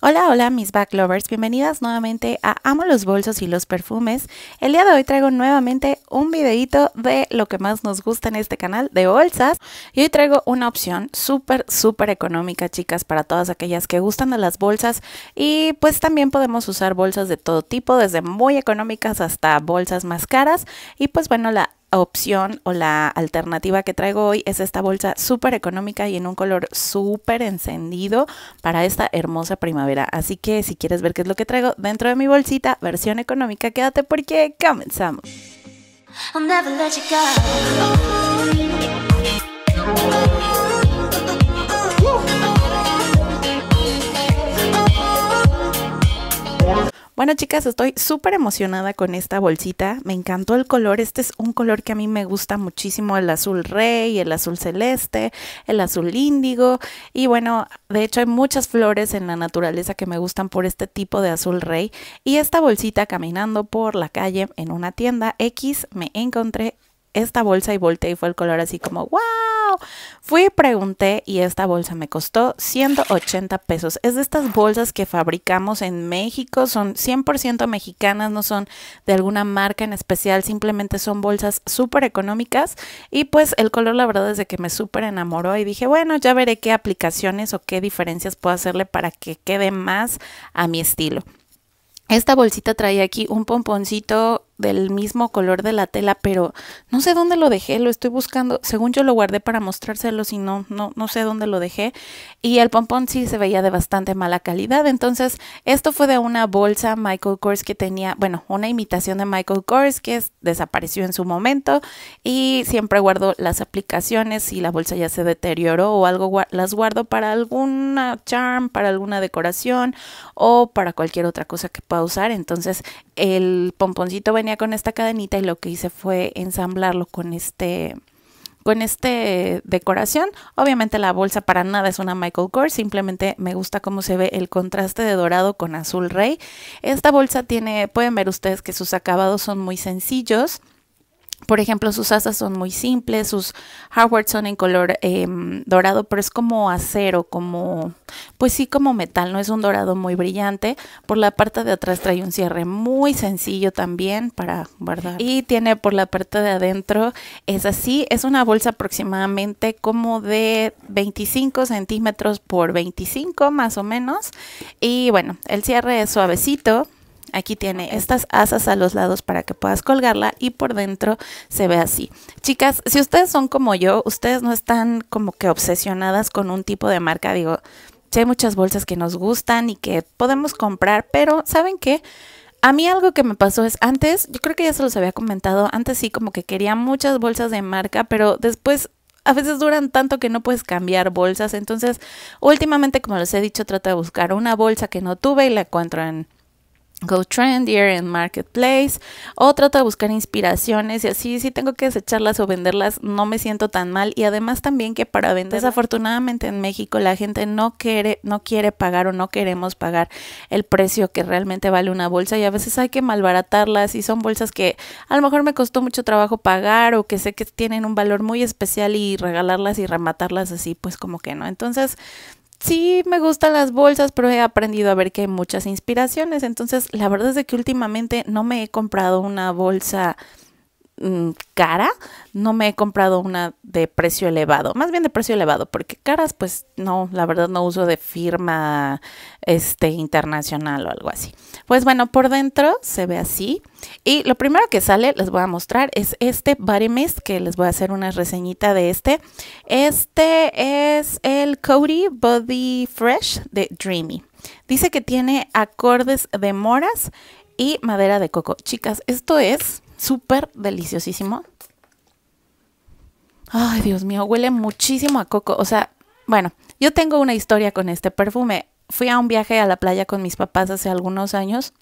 Hola, hola mis back lovers bienvenidas nuevamente a Amo los bolsos y los perfumes. El día de hoy traigo nuevamente un videito de lo que más nos gusta en este canal de bolsas y hoy traigo una opción súper, súper económica chicas para todas aquellas que gustan de las bolsas y pues también podemos usar bolsas de todo tipo, desde muy económicas hasta bolsas más caras y pues bueno, la opción o la alternativa que traigo hoy es esta bolsa súper económica y en un color súper encendido para esta hermosa primavera. Así que si quieres ver qué es lo que traigo dentro de mi bolsita, versión económica, quédate porque comenzamos. Bueno chicas, estoy súper emocionada con esta bolsita. Me encantó el color. Este es un color que a mí me gusta muchísimo. El azul rey, el azul celeste, el azul índigo. Y bueno, de hecho hay muchas flores en la naturaleza que me gustan por este tipo de azul rey. Y esta bolsita caminando por la calle en una tienda X me encontré esta bolsa y volteé y fue el color así como, wow. Fui, pregunté y esta bolsa me costó 180 pesos. Es de estas bolsas que fabricamos en México, son 100% mexicanas, no son de alguna marca en especial, simplemente son bolsas súper económicas y pues el color la verdad es que me súper enamoró y dije, bueno, ya veré qué aplicaciones o qué diferencias puedo hacerle para que quede más a mi estilo. Esta bolsita trae aquí un pomponcito del mismo color de la tela, pero no sé dónde lo dejé, lo estoy buscando. Según yo lo guardé para mostrárselo, si no, no, no sé dónde lo dejé. Y el pompón sí se veía de bastante mala calidad. Entonces, esto fue de una bolsa Michael Kors que tenía, bueno, una imitación de Michael Kors que desapareció en su momento. Y siempre guardo las aplicaciones si la bolsa ya se deterioró o algo, las guardo para alguna charm, para alguna decoración o para cualquier otra cosa que pueda usar. Entonces, el pomponcito venía con esta cadenita y lo que hice fue ensamblarlo con este con este decoración. Obviamente la bolsa para nada es una Michael Kors, simplemente me gusta cómo se ve el contraste de dorado con azul rey. Esta bolsa tiene, pueden ver ustedes que sus acabados son muy sencillos. Por ejemplo, sus asas son muy simples, sus hardware son en color em, dorado, pero es como acero, como, pues sí, como metal, no es un dorado muy brillante. Por la parte de atrás trae un cierre muy sencillo también para guardar. Y tiene por la parte de adentro, es así, es una bolsa aproximadamente como de 25 centímetros por 25 más o menos. Y bueno, el cierre es suavecito Aquí tiene estas asas a los lados para que puedas colgarla y por dentro se ve así. Chicas, si ustedes son como yo, ustedes no están como que obsesionadas con un tipo de marca, digo, hay muchas bolsas que nos gustan y que podemos comprar, pero ¿saben qué? A mí algo que me pasó es antes, yo creo que ya se los había comentado, antes sí como que quería muchas bolsas de marca, pero después a veces duran tanto que no puedes cambiar bolsas, entonces últimamente como les he dicho trato de buscar una bolsa que no tuve y la encuentro en Go Trendier en Marketplace o trato de buscar inspiraciones y así si tengo que desecharlas o venderlas no me siento tan mal y además también que para vender desafortunadamente en México la gente no quiere no quiere pagar o no queremos pagar el precio que realmente vale una bolsa y a veces hay que malbaratarlas y son bolsas que a lo mejor me costó mucho trabajo pagar o que sé que tienen un valor muy especial y regalarlas y rematarlas así pues como que no entonces sí me gustan las bolsas, pero he aprendido a ver que hay muchas inspiraciones. Entonces, la verdad es que últimamente no me he comprado una bolsa Mm, cara, no me he comprado una de precio elevado, más bien de precio elevado, porque caras, pues no, la verdad no uso de firma este internacional o algo así. Pues bueno, por dentro se ve así y lo primero que sale les voy a mostrar es este Body Mist que les voy a hacer una reseñita de este. Este es el Cody Body Fresh de Dreamy. Dice que tiene acordes de moras y madera de coco. Chicas, esto es súper deliciosísimo. Ay, Dios mío, huele muchísimo a coco. O sea, bueno, yo tengo una historia con este perfume. Fui a un viaje a la playa con mis papás hace algunos años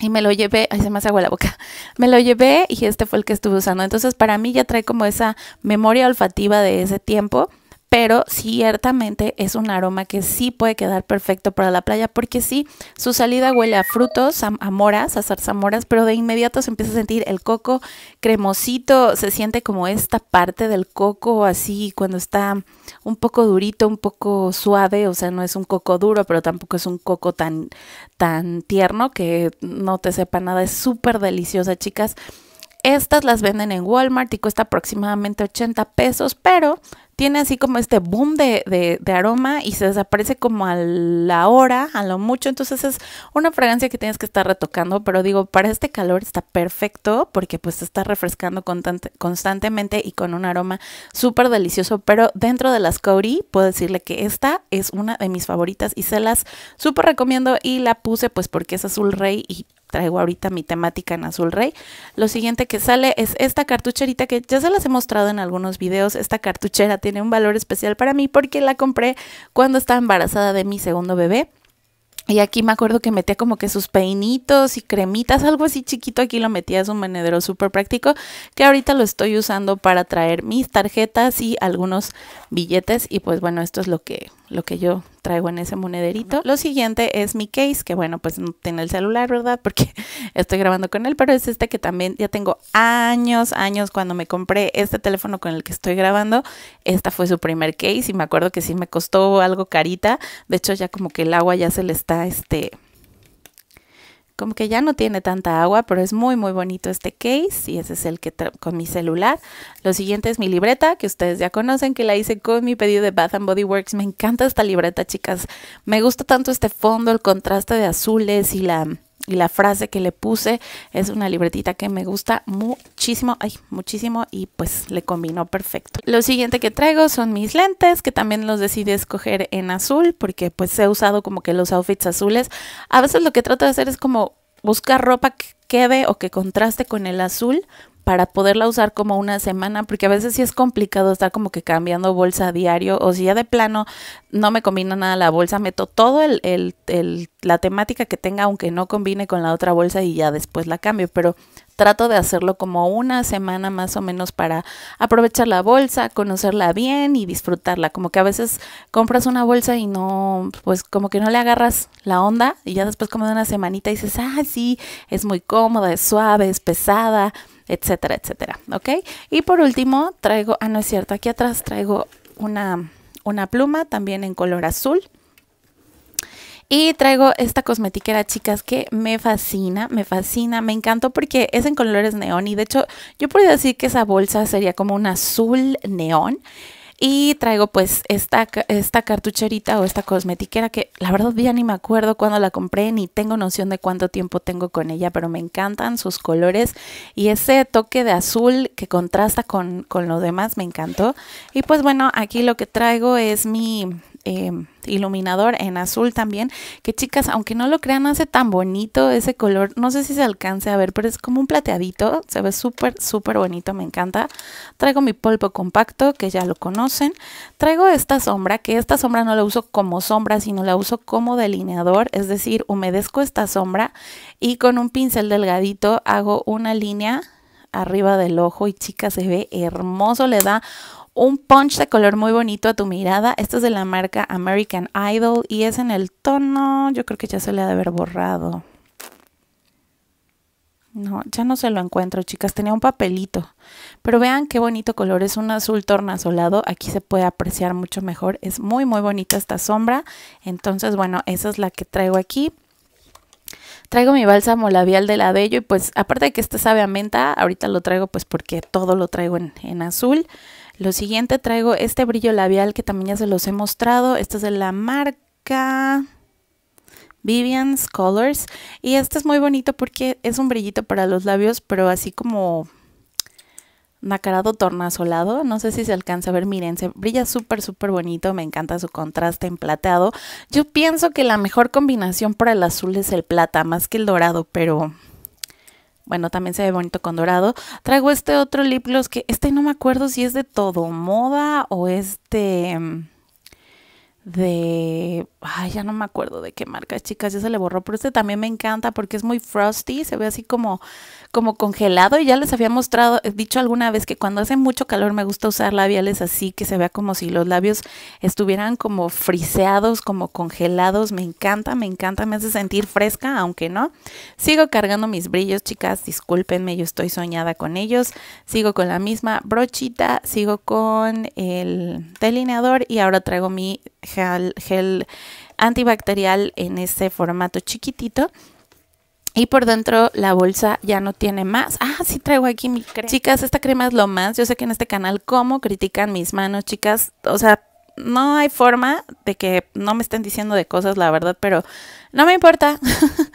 y me lo llevé, ay, se me hace agua la boca, me lo llevé y este fue el que estuve usando. Entonces, para mí ya trae como esa memoria olfativa de ese tiempo pero ciertamente es un aroma que sí puede quedar perfecto para la playa porque sí, su salida huele a frutos, a, moras, a zarzamoras, pero de inmediato se empieza a sentir el coco cremosito, se siente como esta parte del coco así cuando está un poco durito, un poco suave, o sea, no es un coco duro, pero tampoco es un coco tan tan tierno que no te sepa nada, es súper deliciosa, chicas. Estas las venden en Walmart y cuesta aproximadamente 80 pesos, pero tiene así como este boom de, aroma y se desaparece como a la hora, a lo mucho. Entonces es una fragancia que tienes que estar retocando, pero digo, para este calor está perfecto porque pues está refrescando constantemente y con un aroma súper delicioso. Pero dentro de las Cody puedo decirle que esta es una de mis favoritas y se las súper recomiendo y la puse pues porque es azul rey y traigo ahorita mi temática en azul rey. Lo siguiente que sale es esta cartucherita que ya se las he mostrado en algunos videos. Esta cartuchera tiene un valor especial para mí porque la compré cuando estaba embarazada de mi segundo bebé. Y aquí me acuerdo que metía como que sus peinitos y cremitas, algo así chiquito. Aquí lo metía, es un venedero súper práctico que ahorita lo estoy usando para traer mis tarjetas y algunos billetes. Y pues bueno, esto es lo que, lo que yo traigo en ese monederito. Lo siguiente es mi case, que bueno, pues no tiene el celular, ¿verdad? Porque estoy grabando con él, pero es este que también ya tengo años, años cuando me compré este teléfono con el que estoy grabando. Esta fue su primer case y me acuerdo que sí me costó algo carita. De hecho, ya como que el agua ya se le está, este, como que ya no tiene tanta agua, pero es muy, muy bonito este case y ese es el que con mi celular. Lo siguiente es mi libreta, que ustedes ya conocen, que la hice con mi pedido de Bath and Body Works. Me encanta esta libreta, chicas. Me gusta tanto este fondo, el contraste de azules y la y la frase que le puse es una libretita que me gusta muchísimo, ay, muchísimo y pues le combinó perfecto. Lo siguiente que traigo son mis lentes que también los decidí escoger en azul porque pues he usado como que los outfits azules. A veces lo que trato de hacer es como buscar ropa que quede o que contraste con el azul para poderla usar como una semana, porque a veces sí es complicado estar como que cambiando bolsa a diario, o si ya de plano no me combina nada la bolsa, meto todo el, el, la temática que tenga, aunque no combine con la otra bolsa y ya después la cambio, pero trato de hacerlo como una semana más o menos para aprovechar la bolsa, conocerla bien y disfrutarla. Como que a veces compras una bolsa y no, pues como que no le agarras la onda y ya después como de una semanita dices, ah, sí, es muy cómoda, es suave, es pesada, etcétera, etcétera. ¿Ok? Y por último traigo, ah, no es cierto, aquí atrás traigo una, una pluma también en color azul y traigo esta cosmetiquera, chicas, que me fascina, me fascina, me encantó porque es en colores neón. Y de hecho, yo podría decir que esa bolsa sería como un azul neón. Y traigo pues esta, esta cartucherita o esta cosmetiquera que la verdad ya ni me acuerdo cuándo la compré ni tengo noción de cuánto tiempo tengo con ella, pero me encantan sus colores y ese toque de azul que contrasta con, con lo demás me encantó. Y pues bueno, aquí lo que traigo es mi, Em, iluminador en azul también, que chicas, aunque no lo crean, hace tan bonito ese color, no sé si se alcance a ver, pero es como un plateadito, se ve súper, súper bonito, me encanta. Traigo mi polvo compacto, que ya lo conocen. Traigo esta sombra, que esta sombra no la uso como sombra, sino la uso como delineador, es decir, humedezco esta sombra y con un pincel delgadito hago una línea arriba del ojo y chicas se ve hermoso, le da un punch de color muy bonito a tu mirada. Esto es de la marca American Idol y es en el tono, yo creo que ya se le ha de haber borrado. No, ya no se lo encuentro, chicas. Tenía un papelito. Pero vean qué bonito color. Es un azul tornasolado. Aquí se puede apreciar mucho mejor. Es muy, muy bonita esta sombra. Entonces, bueno, esa es la que traigo aquí. Traigo mi bálsamo labial de Bello. y pues aparte de que este sabe a menta, ahorita lo traigo pues porque todo lo traigo en, en azul. Lo siguiente traigo este brillo labial que también ya se los he mostrado. Este es de la marca Vivian's Colors. Y este es muy bonito porque es un brillito para los labios, pero así como nacarado tornasolado, no sé si se alcanza a ver, miren, se brilla súper súper bonito, me encanta su contraste en plateado. Yo pienso que la mejor combinación para el azul es el plata, más que el dorado, pero bueno, también se ve bonito con dorado. Traigo este otro lip gloss que este no me acuerdo si es de todo moda o este de, ay, ya no me acuerdo de qué marca, chicas, ya se le borró, pero este también me encanta porque es muy frosty, se ve así como, como congelado y ya les había mostrado, eh, dicho alguna vez que cuando hace mucho calor me gusta usar labiales así, que se vea como si los labios estuvieran como friseados, como congelados, me encanta, me encanta, me hace sentir fresca, aunque no. Sigo cargando mis brillos, chicas, discúlpenme, yo estoy soñada con ellos, sigo con la misma brochita, sigo con el delineador y ahora traigo mi gel, antibacterial en ese formato chiquitito. Y por dentro la bolsa ya no tiene más. Ah, sí traigo aquí mi crema. Chicas, esta crema es lo más. Yo sé que en este canal, ¿cómo critican mis manos, chicas? O sea, no hay forma de que no me estén diciendo de cosas, la verdad, pero no me importa.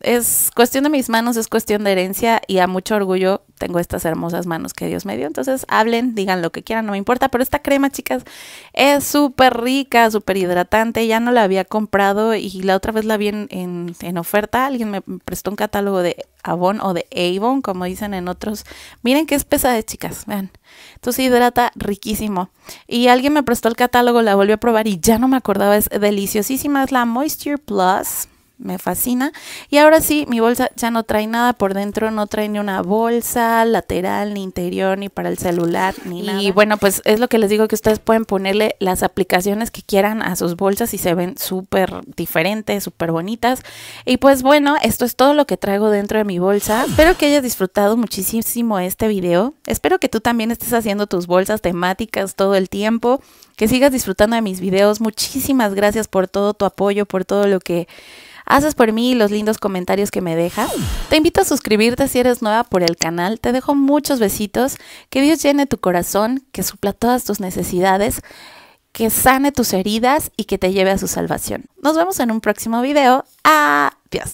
es cuestión de mis manos, es cuestión de herencia y a mucho orgullo tengo estas hermosas manos que Dios me dio. Entonces hablen, digan lo que quieran, no me importa, pero esta crema, chicas, es súper rica, súper hidratante. Ya no la había comprado y la otra vez la vi en, oferta. Alguien me prestó un catálogo de Avon o de Avon, como dicen en otros. Miren que es pesada, chicas, vean. Entonces hidrata riquísimo. Y alguien me prestó el catálogo luego la volví a probar y ya no me acordaba, es deliciosísima, es la Moisture Plus me fascina. Y ahora sí, mi bolsa ya no trae nada por dentro, no trae ni una bolsa lateral, ni interior, ni para el celular, ni nada. Y bueno, pues es lo que les digo que ustedes pueden ponerle las aplicaciones que quieran a sus bolsas y se ven súper diferentes, súper bonitas. Y pues bueno, esto es todo lo que traigo dentro de mi bolsa. Espero que hayas disfrutado muchísimo este video. Espero que tú también estés haciendo tus bolsas temáticas todo el tiempo, que sigas disfrutando de mis videos. Muchísimas gracias por todo tu apoyo, por todo lo que haces por mí los lindos comentarios que me deja? Te invito a suscribirte si eres nueva por el canal. Te dejo muchos besitos. Que Dios llene tu corazón, que supla todas tus necesidades, que sane tus heridas y que te lleve a su salvación. Nos vemos en un próximo video. Adiós.